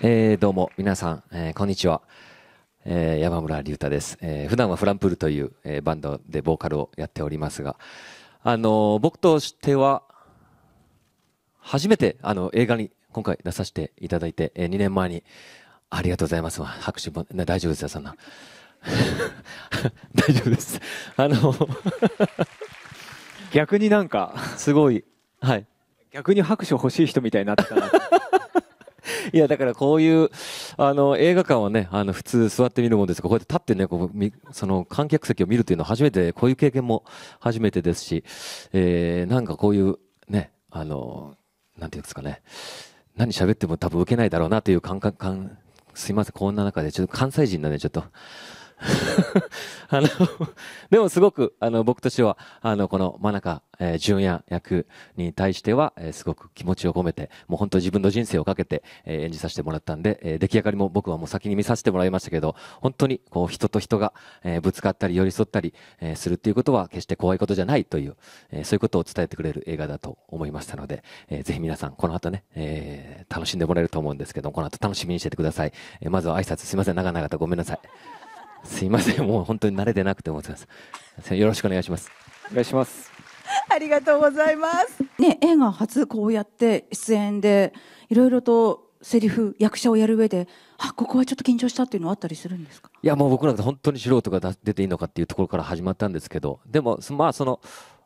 えー、どうも皆さん、えー、こんにちは、えー、山村隆太です、えー、普段はフランプールという、えー、バンドでボーカルをやっておりますが、あのー、僕としては初めてあの映画に今回出させていただいて、えー、2年前にありがとうございます拍手も、大丈夫ですよそんな 大丈夫ですあの逆になんかすごいはい逆に拍手欲しい人みたいになってたな いや、だからこういう、あの、映画館はね、あの、普通座って見るもんですが、こうやって立ってね、こう、その観客席を見るというのは初めて、こういう経験も初めてですし、えー、なんかこういう、ね、あの、なんていうんですかね、何喋っても多分受けないだろうなという感覚、感、すいません、こんな中で、ちょっと関西人なんで、ちょっと、あの、でもすごく、あの、僕としては、あの、この真中、えー、純也役に対しては、えー、すごく気持ちを込めて、もう本当自分の人生をかけて、えー、演じさせてもらったんで、えー、出来上がりも僕はもう先に見させてもらいましたけど、本当に、こう、人と人が、えー、ぶつかったり寄り添ったり、えー、するっていうことは決して怖いことじゃないという、えー、そういうことを伝えてくれる映画だと思いましたので、えー、ぜひ皆さん、この後ね、えー、楽しんでもらえると思うんですけど、この後楽しみにしててください。えー、まずは挨拶すいません、長々とごめんなさい。すいません、もう本当に慣れてなくて思ってます。よろしくお願いします。お願いします。ありがとうございます。ね、映画初こうやって出演で、いろいろとセリフ、役者をやる上で、あ、ここはちょっと緊張したっていうのはあったりするんですかいや、もう僕なんか本当に素人が出ていいのかっていうところから始まったんですけど、でも、まあその、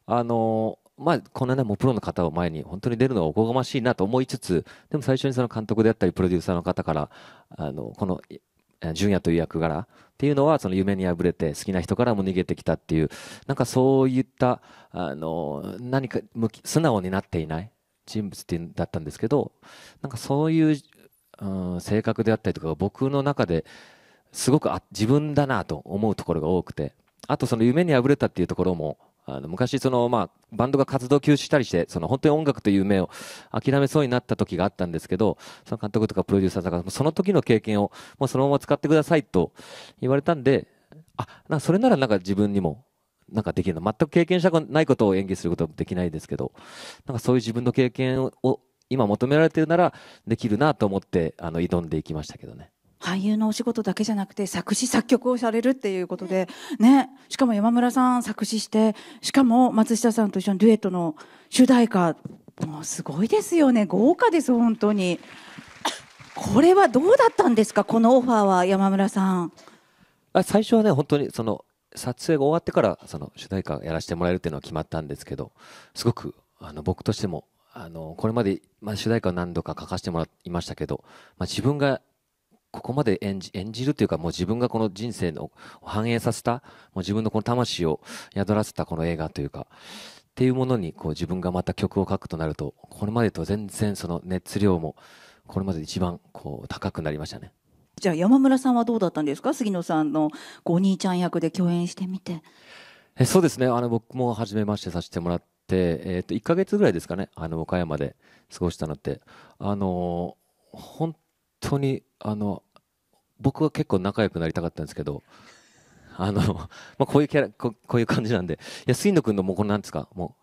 あのまあ、このね、もうプロの方を前に本当に出るのはおこがましいなと思いつつ、でも最初にその監督であったり、プロデューサーの方から、あの、この純也という役柄っていうのはその夢に破れて好きな人からも逃げてきたっていうなんかそういったあの何か素直になっていない人物ってだったんですけどなんかそういう、うん、性格であったりとか僕の中ですごくあ自分だなと思うところが多くてあとその夢に破れたっていうところもあの昔その、まあ、バンドが活動休止したりしてその本当に音楽という夢を諦めそうになった時があったんですけどその監督とかプロデューサーさんがその時の経験をもうそのまま使ってくださいと言われたんであなそれならなんか自分にもなんかできるの全く経験したないことを演技することはできないですけどなんかそういう自分の経験を今求められてるならできるなと思ってあの挑んでいきましたけどね。俳優のお仕事だけじゃなくて作詞作曲をされるっていうことで、ね、しかも山村さん作詞して、しかも松下さんと一緒にデュエットの主題歌、もうすごいですよね、豪華です、本当に。これはどうだったんですか、このオファーは山村さん。あ最初はね、本当にその撮影が終わってからその主題歌やらせてもらえるっていうのは決まったんですけど、すごくあの僕としてもあのこれまで、まあ、主題歌を何度か書かせてもらいましたけど、まあ、自分がここまで演じ演じるというか、もう自分がこの人生の反映させた、もう自分のこの魂を宿らせたこの映画というか、っていうものにこう自分がまた曲を書くとなると、これまでと全然その熱量も、これまで一番こう高くなりましたね。じゃあ山村さんはどうだったんですか杉野さんのお兄ちゃん役で共演してみて。えそうですねあの僕も初めましてさせてもらって、えー、と1か月ぐらいですかねあの岡山で過ごしたのってあの本当にあの僕は結構仲良くなりたかったんですけどあの、まあ、こういうキャラこういう感じなんでいや杉野君のもうこれなんですかも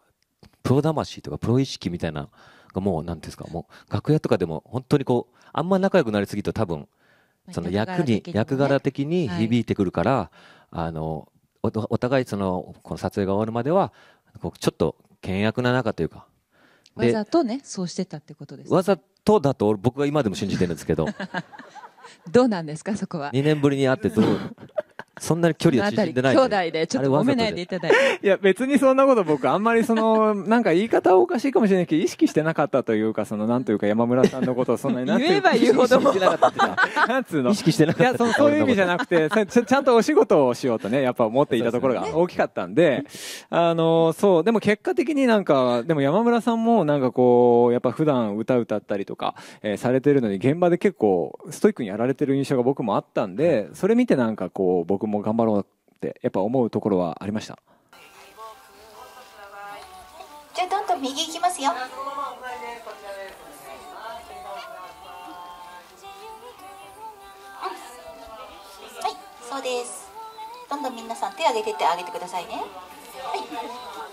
うプロ魂とかプロ意識みたいながもうなんですかもう楽屋とかでも本当にこうあんま仲良くなりすぎると多分その役に役柄的に響いてくるから、はい、あのおお互いそのこの撮影が終わるまではこうちょっと険悪な中というかわざとねそうしてたってことです、ね、わざとだと僕は今でも信じてるんですけど どうなんですかそこは2年ぶりに会ってどうそんなに距離は縮んでない。兄弟で、ちょっと褒めないでいただいて。いや、別にそんなこと僕、あんまりその、なんか言い方はおかしいかもしれないけど、意識してなかったというか、その、なんというか山村さんのことをそんなにな言えば言うほども。意識してなかったんつうの。意識してなかった。いや、その、そういう意味じゃなくて、ちゃんとお仕事をしようとね、やっぱ思っていたところが大きかったんで、あの、そう、でも結果的になんか、でも山村さんもなんかこう、やっぱ普段歌歌ったりとか、えされてるのに、現場で結構、ストイックにやられてる印象が僕もあったんで、それ見てなんかこう、僕僕も頑張ろうってやっぱ思うところはありましたじゃあどんどん右行きますよはいそうです。どんどん皆さん手を挙げてってあげてくださいね。はい。